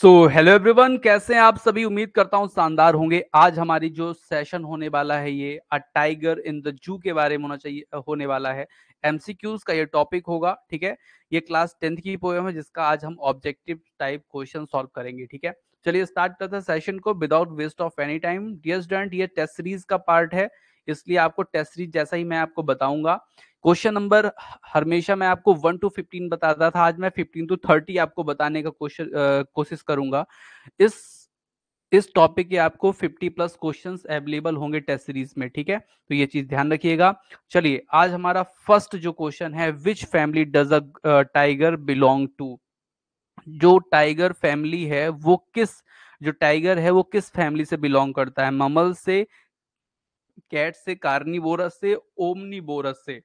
So hello everyone कैसे हैं आप सभी उम्मीद करता हूं शानदार होंगे आज हमारी जो सेशन होने वाला है ये अ टाइगर इन द जू के बारे में होना चाहिए होने वाला है एमसीक्यूज का ये टॉपिक होगा ठीक है ये क्लास टेंथ की पोएम है जिसका आज हम ऑब्जेक्टिव टाइप क्वेश्चन सॉल्व करेंगे ठीक है चलिए स्टार्ट करते हैं सेशन को without waste of any time dear student ये टेस्ट सीरीज का पार्ट है इसलिए आपको टेस्ट सीरीज जैसा ही मैं आपको बताऊंगा क्वेश्चन नंबर हमेशा मैं आपको वन टू फिफ्टीन बताता था आज मैं फिफ्टीन टू थर्टी आपको बताने का क्वेश्चन कोशिश करूंगा इस इस टॉपिक के आपको 50 प्लस क्वेश्चंस अवेलेबल होंगे टेस्ट सीरीज में ठीक है तो ये चीज ध्यान रखिएगा चलिए आज हमारा फर्स्ट जो क्वेश्चन है which family does a tiger belong to जो टाइगर फैमिली है वो किस जो टाइगर है वो किस फैमिली से बिलोंग करता है ममल से कैट से कार्निवोरस से ओमनीबोरस से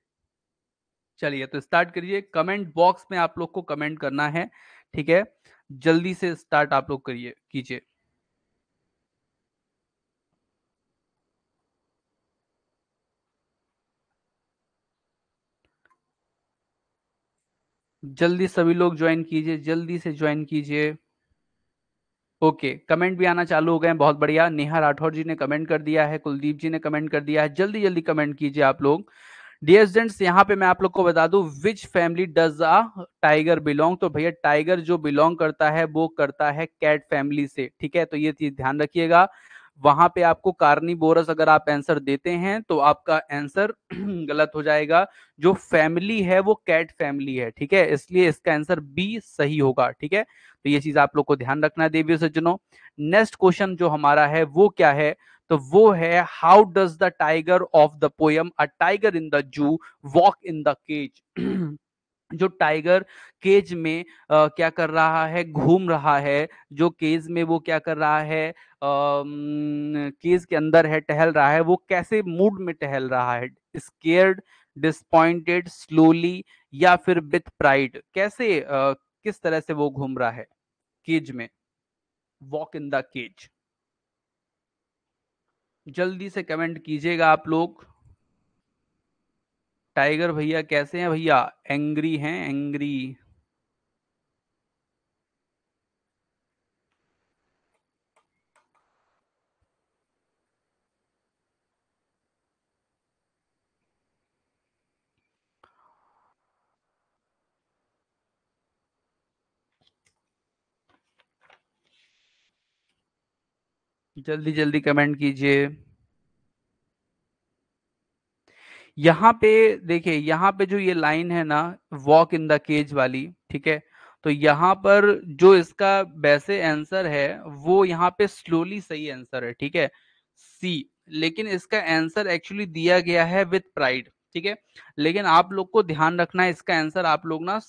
चलिए तो स्टार्ट करिए कमेंट बॉक्स में आप लोग को कमेंट करना है ठीक है जल्दी से स्टार्ट आप लोग करिए कीजिए जल्दी सभी लोग ज्वाइन कीजिए जल्दी से ज्वाइन कीजिए ओके कमेंट भी आना चालू हो गए हैं बहुत बढ़िया नेहा राठौर जी ने कमेंट कर दिया है कुलदीप जी ने कमेंट कर दिया है जल्दी जल्दी कमेंट कीजिए आप लोग डियर स्टूडेंट्स यहाँ पे मैं आप लोग को बता दू which family does a tiger belong तो भैया टाइगर जो बिलोंग करता है वो करता है कैट फैमिली से ठीक है तो ये चीज ध्यान रखिएगा वहां पे आपको कार्निबोरस अगर आप आंसर देते हैं तो आपका आंसर गलत हो जाएगा जो फैमिली है वो कैट फैमिली है ठीक है इसलिए इसका आंसर बी सही होगा ठीक है तो ये चीज आप लोग को ध्यान रखना है देवी सज्जनों नेक्स्ट क्वेश्चन जो हमारा है वो क्या है तो वो है how does the tiger of the poem a tiger in the zoo walk in the cage जो टाइगर केज में आ, क्या कर रहा है घूम रहा है जो केज में वो क्या कर रहा है केज के अंदर है टहल रहा है वो कैसे मूड में टहल रहा है स्केयर्ड डिसपॉइंटेड स्लोली या फिर विथ प्राइड कैसे आ, किस तरह से वो घूम रहा है केज में वॉक इन द केज जल्दी से कमेंट कीजिएगा आप लोग टाइगर भैया कैसे हैं भैया एंग्री हैं एंग्री जल्दी जल्दी कमेंट कीजिए यहां पे देखिए यहाँ पे जो ये लाइन है ना वॉक इन द केज वाली ठीक है तो यहां पर जो इसका वैसे आंसर है वो यहाँ पे स्लोली सही आंसर है ठीक है सी लेकिन इसका आंसर एक्चुअली दिया गया है विथ प्राइड ठीक है लेकिन आप लोग को ध्यान रखना है इसका आंसर आप लोग ना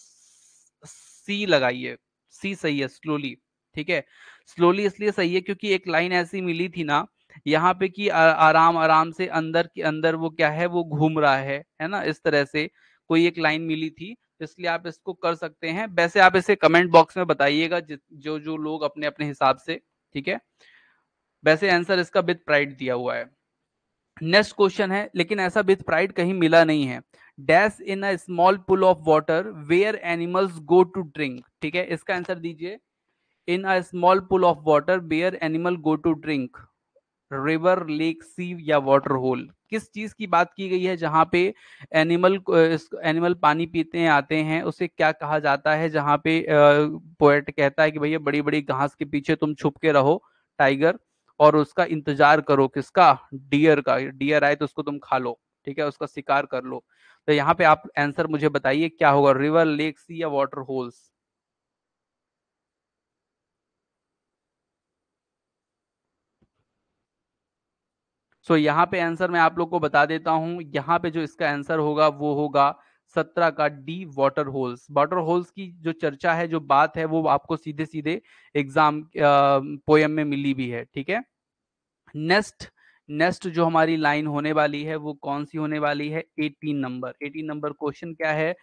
सी लगाइए सी सही है स्लोली ठीक है स्लोली इसलिए सही है क्योंकि एक लाइन ऐसी मिली थी ना यहाँ पे कि आराम आराम से अंदर के अंदर वो क्या है वो घूम रहा है है ना इस तरह से कोई एक लाइन मिली थी इसलिए आप इसको कर सकते हैं वैसे आप इसे कमेंट बॉक्स में बताइएगा जो जो लोग अपने अपने हिसाब से ठीक है वैसे आंसर इसका विथ प्राइड दिया हुआ है नेक्स्ट क्वेश्चन है लेकिन ऐसा विथ प्राइड कहीं मिला नहीं है dash in a small pool of water where animals go to drink ठीक है इसका आंसर दीजिए in a small pool of water where animal go to drink river lake sea या वाटर होल किस चीज की बात की गई है जहां पे एनिमल एनिमल पानी पीते हैं आते हैं उसे क्या कहा जाता है जहां पे पोएट कहता है कि भैया बड़ी बड़ी घास के पीछे तुम छुप के रहो टाइगर और उसका इंतजार करो किसका डियर का डियर आए तो उसको तुम खा लो ठीक है उसका शिकार कर लो तो यहाँ पे आप आंसर मुझे बताइए क्या होगा रिवर लेक सी या वाटर होल्स सो तो so, यहाँ पे आंसर मैं आप लोग को बता देता हूँ यहाँ पे जो इसका आंसर होगा वो होगा सत्रह का D water holes water holes की जो चर्चा है जो बात है वो आपको सीधे सीधे एग्जाम पोएम में मिली भी है ठीक है नेक्स्ट नेक्स्ट जो हमारी लाइन होने वाली है वो कौन सी होने वाली है eighteen number eighteen number question क्या है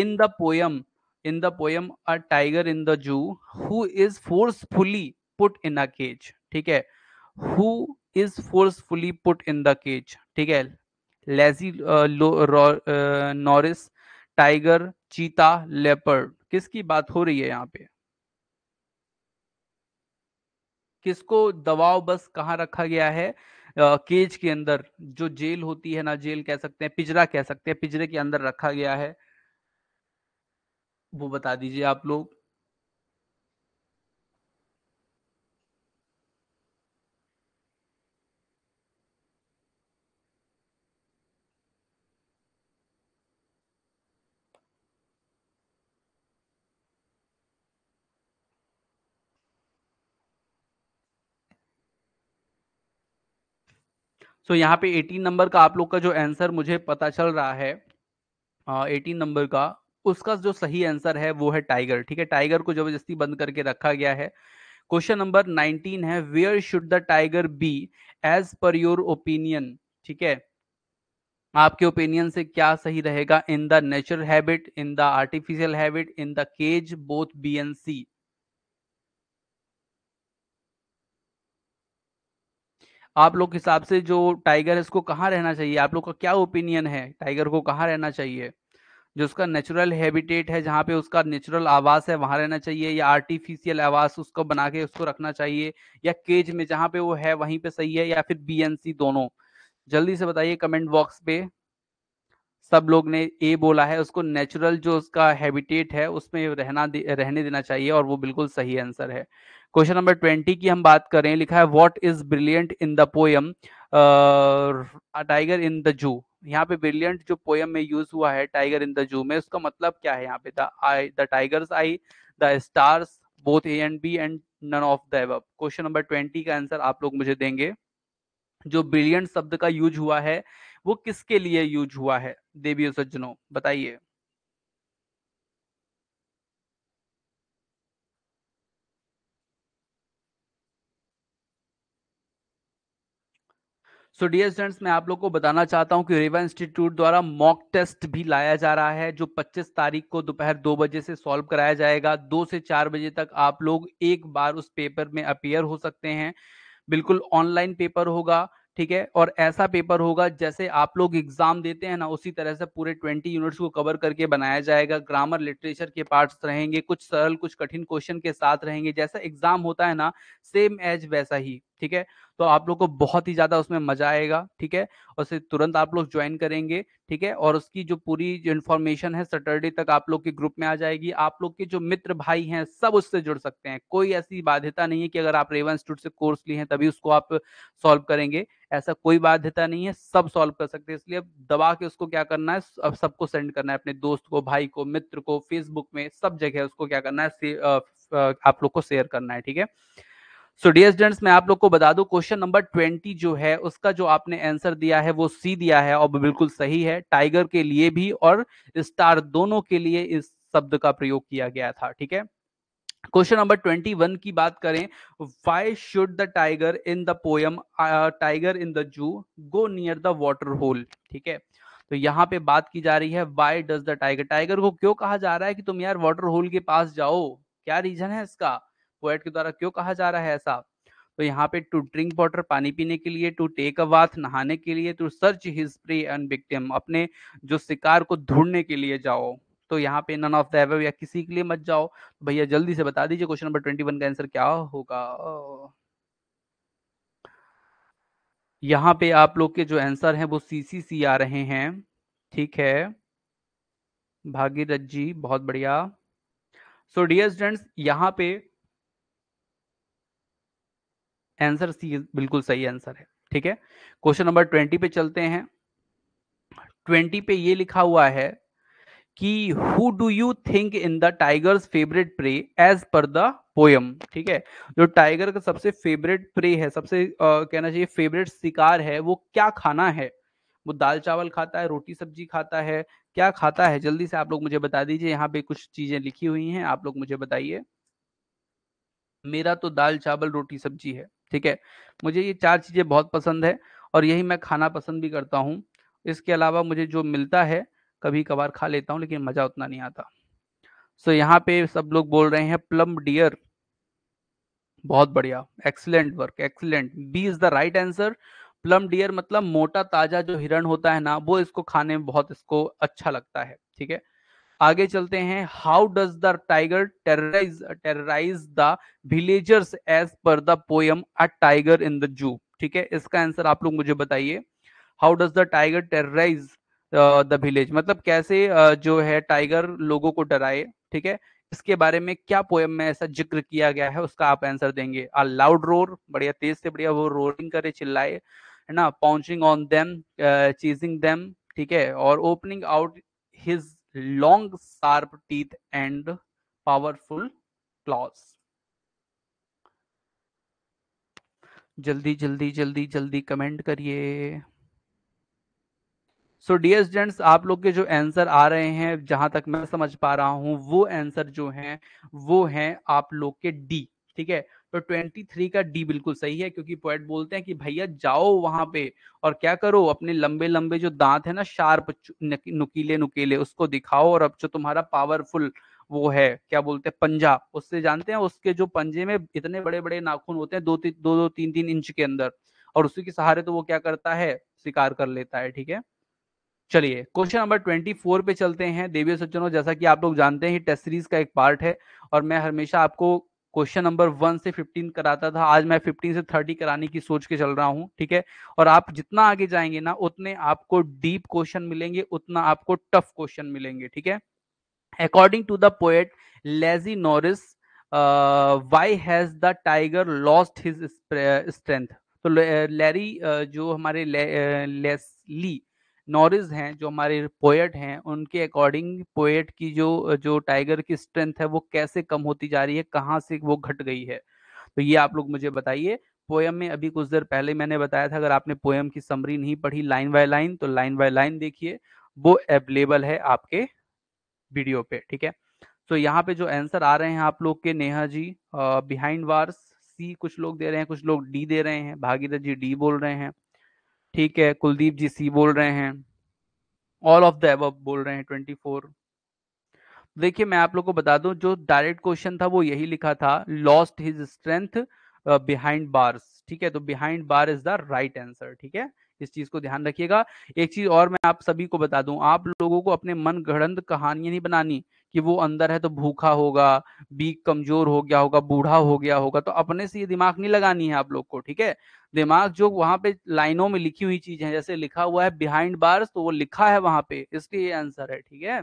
in the poem in the poem a tiger in the zoo who is forcefully put in a cage ठीक है who is forcefully put in the cage ठीक है लेजी नॉरिस tiger cheetah leopard किसकी बात हो रही है यहाँ पे किसको दबाव बस कहाँ रखा गया है केज के अंदर जो जेल होती है ना जेल कह सकते हैं पिजरा कह सकते हैं पिजरे के अंदर रखा गया है वो बता दीजिए आप लोग सो तो यहाँ पे 18 नंबर का आप लोग का जो आंसर मुझे पता चल रहा है एटीन नंबर का उसका जो सही आंसर है वो है टाइगर ठीक है टाइगर को जबरदस्ती बंद करके रखा गया है क्वेश्चन नंबर 19 है where should the tiger be as per your opinion ठीक है आपके ओपिनियन से क्या सही रहेगा in the natural habit in the artificial habit in the cage both B and C आप लोग के हिसाब से जो टाइगर है उसको कहाँ रहना चाहिए आप लोग का क्या ओपिनियन है टाइगर को कहाँ रहना चाहिए जो उसका नेचुरल हैबिटेट है जहाँ पे उसका नेचुरल आवास है वहाँ रहना चाहिए या आर्टिफिशियल आवास उसको बना के उसको रखना चाहिए या केज में जहाँ पे वो है वहीं पे सही है या फिर बीएनसी दोनों जल्दी से बताइए कमेंट बॉक्स पे सब लोग ने ए बोला है उसको नेचुरल जो उसका हैबिटेट है उसमें रहना रहने देना चाहिए और वो बिल्कुल सही आंसर है क्वेश्चन नंबर ट्वेंटी की हम बात करें लिखा है what is brilliant in the poem tiger in the zoo यहाँ पे ब्रिलियंट जो पोयम में यूज हुआ है टाइगर इन द जू में उसका मतलब क्या है यहाँ पे the eye the tiger's eye the stars both A and B and none of the above question number twenty का आंसर आप लोग मुझे देंगे जो ब्रिलियंट शब्द का यूज हुआ है वो किसके लिए यूज हुआ है और सज्जनों बताइए सो डियर स्टूडेंट्स मैं आप लोग को बताना चाहता हूं कि रेवा इंस्टीट्यूट द्वारा मॉक टेस्ट भी लाया जा रहा है जो 25 तारीख को दोपहर दो बजे से सॉल्व कराया जाएगा दो से चार बजे तक आप लोग एक बार उस पेपर में अपियर हो सकते हैं बिल्कुल ऑनलाइन पेपर होगा ठीक है और ऐसा पेपर होगा जैसे आप लोग एग्जाम देते हैं ना उसी तरह से पूरे ट्वेंटी यूनिट्स को कवर करके बनाया जाएगा ग्रामर लिटरेचर के पार्ट्स रहेंगे कुछ सरल कुछ कठिन क्वेश्चन के साथ रहेंगे जैसा एग्जाम होता है ना सेम एज वैसा ही ठीक है तो आप लोग को बहुत ही ज्यादा उसमें मजा आएगा ठीक है और तुरंत आप लोग ज्वाइन करेंगे ठीक है और उसकी जो पूरी जो इन्फॉर्मेशन है सैटरडे तक आप लोग के ग्रुप में आ जाएगी आप लोग के जो मित्र भाई हैं सब उससे जुड़ सकते हैं कोई ऐसी बाध्यता नहीं है कि अगर आप रेवन इंस्टीट्यूट से कोर्स लिए हैं तभी उसको आप सॉल्व करेंगे ऐसा कोई बाध्यता नहीं है सब सॉल्व कर सकते हैं इसलिए दबा के उसको क्या करना है अब सबको सेंड करना है अपने दोस्त को भाई को मित्र को फेसबुक में सब जगह उसको क्या करना है आप लोग को शेयर करना है ठीक है सो डियर स्टूडेंट्स मैं आप लोग को बता दू क्वेश्चन नंबर ट्वेंटी जो है उसका जो आपने आंसर दिया है वो सी दिया है और बिल्कुल सही है टाइगर के लिए भी और स्टार दोनों के लिए इस शब्द का प्रयोग किया गया था ठीक है क्वेश्चन नंबर ट्वेंटी वन की बात करें why should the tiger in the poem tiger in the zoo go near the water hole ठीक है तो यहाँ पे बात की जा रही है why does the tiger tiger को क्यों कहा जा रहा है कि तुम यार वाटर होल के पास जाओ क्या रीजन है इसका पोएट के द्वारा क्यों कहा जा रहा है ऐसा तो यहाँ पे टू ड्रिंक वाटर पानी पीने के लिए टू टेक अ वाथ नहाने के लिए to search his prey and victim अपने जो शिकार को ढूंढने के लिए जाओ तो यहाँ पे नन ऑफ द एबव या किसी के लिए मत जाओ तो भैया जल्दी से बता दीजिए क्वेश्चन नंबर ट्वेंटी वन का आंसर क्या होगा यहाँ पे आप लोग के जो आंसर हैं वो सी सी सी आ रहे हैं ठीक है भागीरथ जी बहुत बढ़िया सो डियर स्टूडेंट्स यहाँ पे आंसर सी बिल्कुल सही आंसर है ठीक है क्वेश्चन नंबर ट्वेंटी पे चलते हैं ट्वेंटी पे ये लिखा हुआ है कि who do you think in the tiger's favourite prey as per the poem ठीक है जो टाइगर का सबसे फेवरेट प्रे है सबसे आ, कहना चाहिए फेवरेट शिकार है वो क्या खाना है वो दाल चावल खाता है रोटी सब्जी खाता है क्या खाता है जल्दी से आप लोग मुझे बता दीजिए यहाँ पे कुछ चीजें लिखी हुई हैं आप लोग मुझे बताइए मेरा तो दाल चावल रोटी सब्जी है ठीक है मुझे ये चार चीज़ें बहुत पसंद है और यही मैं खाना पसंद भी करता हूँ इसके अलावा मुझे जो मिलता है कभी कभार खा लेता हूँ लेकिन मज़ा उतना नहीं आता सो so, यहाँ पे सब लोग बोल रहे हैं प्लम डियर बहुत बढ़िया excellent work excellent B is the right answer plump deer मतलब मोटा ताजा जो हिरण होता है ना वो इसको खाने में बहुत इसको अच्छा लगता है ठीक है आगे चलते हैं how does the tiger terrorise terrorise the villagers as per the poem a tiger in the zoo ठीक है इसका आंसर आप लोग मुझे बताइए how does the tiger terrorise the village मतलब कैसे uh, जो है टाइगर लोगों को डराए ठीक है इसके बारे में क्या पोएम में ऐसा जिक्र किया गया है उसका आप आंसर देंगे अ लाउड रोर बढ़िया तेज से बढ़िया वो रोरिंग करे चिल्लाए है ना pouncing on them chasing them ठीक है और opening out his long sharp teeth and powerful claws जल्दी जल्दी जल्दी जल्दी कमेंट करिए सो डियर स्टूडेंट्स आप लोग के जो आंसर आ रहे हैं जहां तक मैं समझ पा रहा हूं वो आंसर जो है वो है आप लोग के डी ठीक है तो 23 का डी बिल्कुल सही है क्योंकि पोएट बोलते हैं कि भैया जाओ वहां पे और क्या करो अपने लंबे लंबे जो दांत है ना शार्प नुकीले नुकीले उसको दिखाओ और अब जो तुम्हारा पावरफुल वो है क्या बोलते हैं पंजा उससे जानते हैं उसके जो पंजे में इतने बड़े बड़े नाखून होते हैं दो ती, दो दो तीन तीन इंच के अंदर और उसी के सहारे तो वो क्या करता है शिकार कर लेता है ठीक है चलिए क्वेश्चन नंबर ट्वेंटी फोर पे चलते हैं देवी सज्जनों जैसा कि आप लोग जानते हैं टेस्ट सीरीज का एक पार्ट है और मैं हमेशा आपको क्वेश्चन नंबर वन से फिफ्टीन कराता था आज मैं फिफ्टीन से थर्टी कराने की सोच के चल रहा हूँ ठीक है और आप जितना आगे जाएंगे ना उतने आपको डीप क्वेश्चन मिलेंगे उतना आपको टफ क्वेश्चन मिलेंगे ठीक है according to the poet Leslie Norris why has the tiger lost his strength तो लैरी uh, uh, जो हमारे लेस्ली uh, नॉरिस हैं जो हमारे पोएट हैं उनके अकॉर्डिंग पोएट की जो जो टाइगर की स्ट्रेंथ है वो कैसे कम होती जा रही है कहाँ से वो घट गई है तो ये आप लोग मुझे बताइए पोएम में अभी कुछ देर पहले मैंने बताया था अगर आपने पोएम की समरी नहीं पढ़ी लाइन बाय लाइन तो लाइन बाय लाइन देखिए वो अवेलेबल है आपके वीडियो पे ठीक है तो यहाँ पे जो आंसर आ रहे हैं आप लोग के Neha ji behind bars C कुछ लोग दे रहे हैं कुछ लोग डी दे रहे हैं भागीरथ जी डी बोल रहे हैं ठीक है कुलदीप जी सी बोल रहे हैं ऑल ऑफ द एब बोल रहे हैं ट्वेंटी फोर देखिए मैं आप लोग को बता दूं जो डायरेक्ट क्वेश्चन था वो यही लिखा था lost his strength behind bars ठीक है तो behind bar is the right answer ठीक है इस चीज को ध्यान रखिएगा एक चीज और मैं आप सभी को बता दूं आप लोगों को अपने मन गढ़ कहानियां नहीं बनानी कि वो अंदर है तो भूखा होगा बीक कमजोर हो गया होगा बूढ़ा हो गया होगा तो अपने से ये दिमाग नहीं लगानी है आप लोग को ठीक है दिमाग जो वहां पे लाइनों में लिखी हुई चीज है जैसे लिखा हुआ है बिहाइंड बार्स तो वो लिखा है वहां पे इसलिए ये आंसर है ठीक है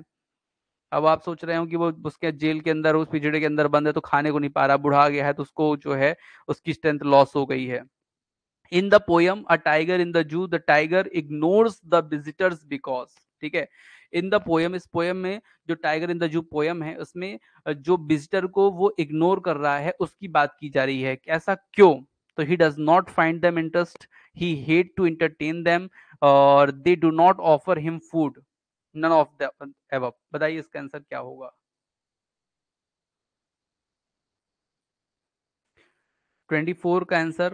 अब आप सोच रहे हो कि वो उसके जेल के अंदर उस पिछड़े के अंदर बंद है तो खाने को नहीं पा रहा बुढ़ा गया है तो उसको जो है उसकी स्ट्रेंथ लॉस हो गई है in the poem a tiger in the zoo the tiger ignores the visitors because ठीक है इन द पोयम इस पोयम में जो tiger in the zoo poem है उसमें जो विजिटर को वो इग्नोर कर रहा है उसकी बात की जा रही है ऐसा क्यों तो he does not find them interest he hate to entertain them और they do not offer him food none of the बताइए इसका आंसर क्या होगा ट्वेंटी फोर का आंसर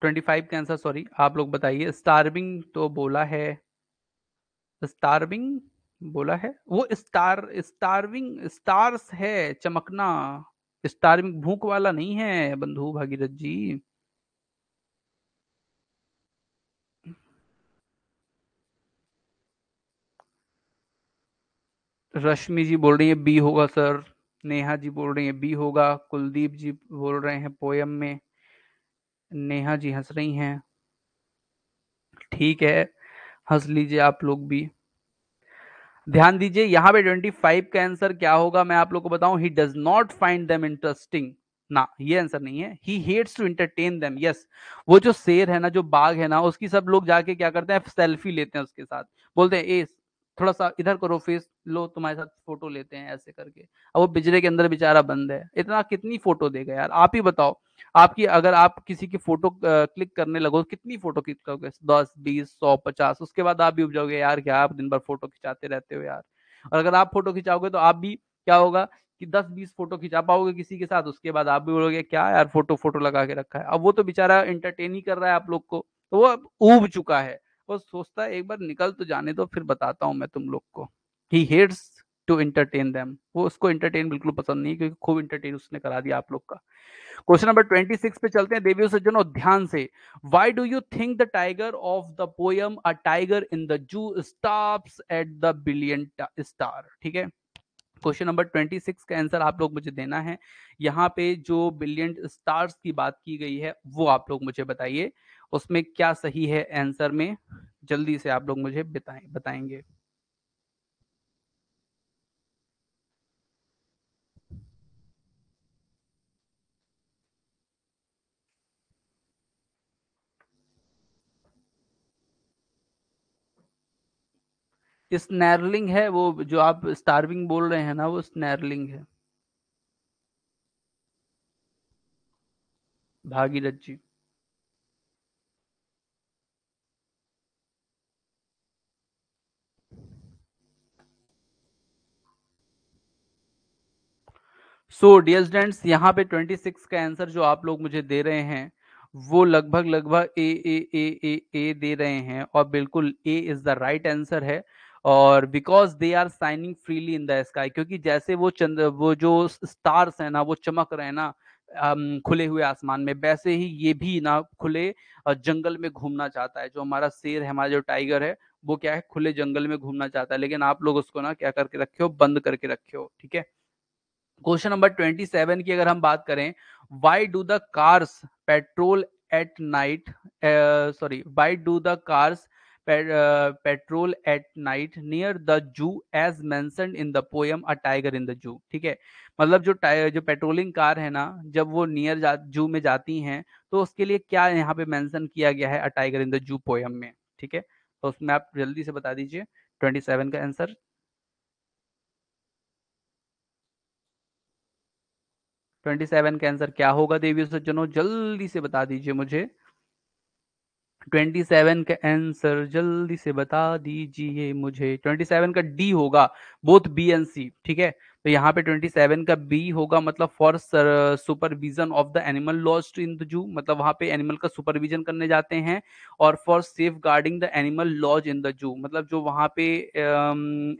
ट्वेंटी फाइव का आंसर सॉरी आप लोग बताइए स्टारबिंग तो बोला है स्टारबिंग बोला है वो स्टार स्टारविंग स्टार्स है चमकना स्टारविंग भूख वाला नहीं है बंधु भागीरथ जी रश्मि जी बोल रही है बी होगा सर नेहा जी बोल रही है बी होगा कुलदीप जी बोल रहे हैं पोयम में नेहा जी हंस रही हैं ठीक है हंस लीजिए आप लोग भी ध्यान दीजिए यहां पे 25 का आंसर क्या होगा मैं आप लोग को बताऊं he does not find them interesting ना ये आंसर नहीं है he hates to entertain them yes वो जो शेर है ना जो बाघ है ना उसकी सब लोग जाके क्या करते हैं सेल्फी लेते हैं उसके साथ बोलते हैं ए थोड़ा सा इधर करो फेस लो तुम्हारे साथ फोटो लेते हैं ऐसे करके अब वो बिजरे के अंदर बेचारा बंद है इतना कितनी फोटो देगा यार आप ही बताओ आपकी अगर आप किसी की फोटो क्लिक करने लगो कितनी फोटो क्लिक करोगे दस बीस सौ पचास उसके बाद आप भी उप जाओगे यार क्या आप दिन भर फोटो खिंचाते रहते हो यार और अगर आप फोटो खिंचाओगे तो आप भी क्या होगा कि दस बीस फोटो खिंचा पाओगे किसी के साथ उसके बाद आप भी बोलोगे क्या यार फोटो फोटो लगा के रखा है अब वो तो बेचारा एंटरटेन ही कर रहा है आप लोग को तो वो ऊब चुका है वो सोचता है एक बार निकल तो जाने दो फिर बताता हूँ मैं तुम लोग को he hates to entertain them वो उसको एंटरटेन बिल्कुल पसंद नहीं क्योंकि खूब एंटरटेन उसने करा दिया आप लोग का क्वेश्चन नंबर ट्वेंटी सिक्स पे चलते हैं देवी सज्जनों ध्यान से why do you think the tiger of the poem a tiger in the zoo stop at the brilliant star ठीक है क्वेश्चन नंबर ट्वेंटी सिक्स का आंसर आप लोग मुझे देना है यहाँ पे जो बिलियन स्टार्स की बात की गई है वो आप लोग मुझे बताइए उसमें क्या सही है आंसर में जल्दी से आप लोग मुझे बताएं बताएंगे स्नैरलिंग है वो जो आप स्टार्विंग बोल रहे हैं ना वो स्नैरलिंग है Bhagirath ji so dear students यहाँ पे 26 का आंसर जो आप लोग मुझे दे रहे हैं वो लगभग लगभग ए ए ए ए ए दे रहे हैं और बिल्कुल A is the right answer है और because they are shining freely in the sky क्योंकि जैसे वो चंद वो जो स्टार्स है ना वो चमक रहे हैं ना खुले हुए आसमान में वैसे ही ये भी ना खुले जंगल में घूमना चाहता है जो हमारा शेर है हमारा जो टाइगर है वो क्या है खुले जंगल में घूमना चाहता है लेकिन आप लोग उसको ना क्या करके रखे हो बंद करके रखे हो ठीक है क्वेश्चन नंबर ट्वेंटी सेवन की अगर हम बात करें why do the cars patrol at night sorry why do the cars patrol at night near the zoo as मैं in the poem a tiger in the zoo ठीक है मतलब जो जो पेट्रोलिंग कार है ना जब वो नियर जू में जाती हैं तो उसके लिए क्या यहाँ पे मेंशन किया गया है a tiger in the zoo poem में ठीक है तो उसमें आप जल्दी से बता दीजिए 27 का आंसर ट्वेंटी सेवन का आंसर क्या होगा देवी सज्जनों जल्दी से बता दीजिए मुझे ट्वेंटी सेवन का आंसर जल्दी से बता दीजिए मुझे ट्वेंटी सेवन का डी होगा बोथ बी एंड सी ठीक है तो यहाँ पे ट्वेंटी सेवन का बी होगा मतलब for supervision of the animal lost in the zoo मतलब वहां पे एनिमल का सुपरविजन करने जाते हैं और for safeguarding the animal laws in the zoo मतलब जो वहां पे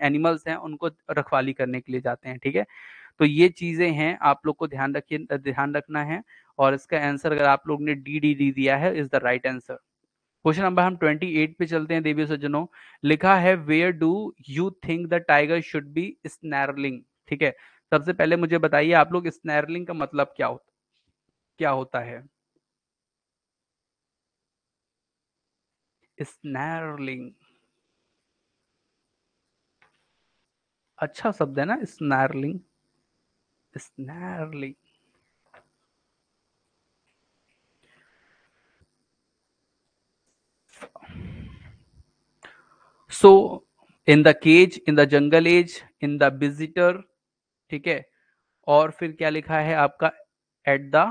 एनिमल्स हैं उनको रखवाली करने के लिए जाते हैं ठीक है थीके? तो ये चीजें हैं आप लोग को ध्यान रखिए ध्यान रखना है और इसका आंसर अगर आप लोग ने डी डी डी दिया है is the right answer question number हम 28 पे चलते हैं देवी सज्जनों लिखा है where do you think the tiger should be snarling ठीक है सबसे पहले मुझे बताइए आप लोग स्नैरलिंग का मतलब क्या होता क्या होता है स्नैरलिंग अच्छा शब्द है ना snarling snarly so in the cage in the jungle edge in the visitor, ठीक है और फिर क्या लिखा है आपका एट द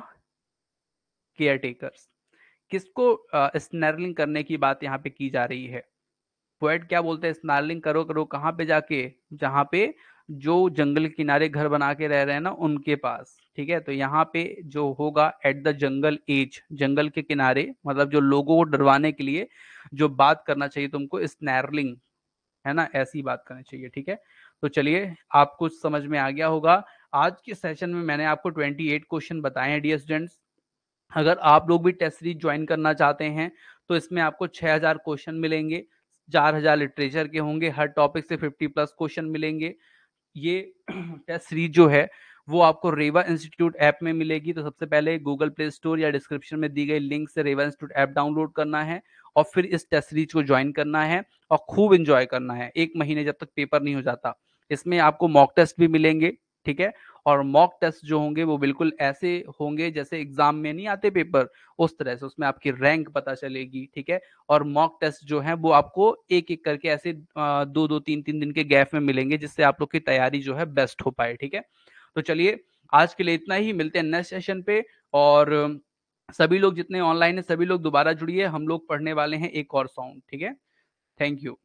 केयर टेकर्स किसको स्नर्लिंग करने की बात यहाँ पे की जा रही है पोएट क्या बोलते हैं स्नैरलिंग करो करो कहाँ पे जाके जहाँ पे जो जंगल किनारे घर बना के रह रहे हैं ना उनके पास ठीक है तो यहाँ पे जो होगा एट द जंगल एज जंगल के किनारे मतलब जो लोगों को डरवाने के लिए जो बात करना चाहिए तुमको स्नैरलिंग है ना ऐसी बात करनी चाहिए ठीक है तो चलिए आपको समझ में आ गया होगा आज के सेशन में मैंने आपको 28 क्वेश्चन बताए हैं डी स्टूडेंट्स अगर आप लोग भी टेस्ट सीरीज ज्वाइन करना चाहते हैं तो इसमें आपको 6000 क्वेश्चन मिलेंगे चार हजार लिटरेचर के होंगे हर टॉपिक से 50 प्लस क्वेश्चन मिलेंगे ये टेस्ट सीरीज जो है वो आपको रेवा इंस्टीट्यूट ऐप में मिलेगी तो सबसे पहले गूगल प्ले स्टोर या डिस्क्रिप्शन में दी गई लिंक से रेवा इंस्टीट्यूट ऐप डाउनलोड करना है और फिर इस टेस्ट सीरीज को ज्वाइन करना है और खूब इंजॉय करना है एक महीने जब तक पेपर नहीं हो जाता इसमें आपको मॉक टेस्ट भी मिलेंगे ठीक है और मॉक टेस्ट जो होंगे वो बिल्कुल ऐसे होंगे जैसे एग्जाम में नहीं आते पेपर उस तरह से उसमें आपकी रैंक पता चलेगी ठीक है और मॉक टेस्ट जो है वो आपको एक एक करके ऐसे दो दो तीन तीन दिन के गैप में मिलेंगे जिससे आप लोग की तैयारी जो है बेस्ट हो पाए ठीक है तो चलिए आज के लिए इतना ही मिलते हैं नेक्स्ट सेशन पे और सभी लोग जितने ऑनलाइन है सभी लोग दोबारा जुड़िए हम लोग पढ़ने वाले हैं एक और सॉन्ग ठीक है थैंक यू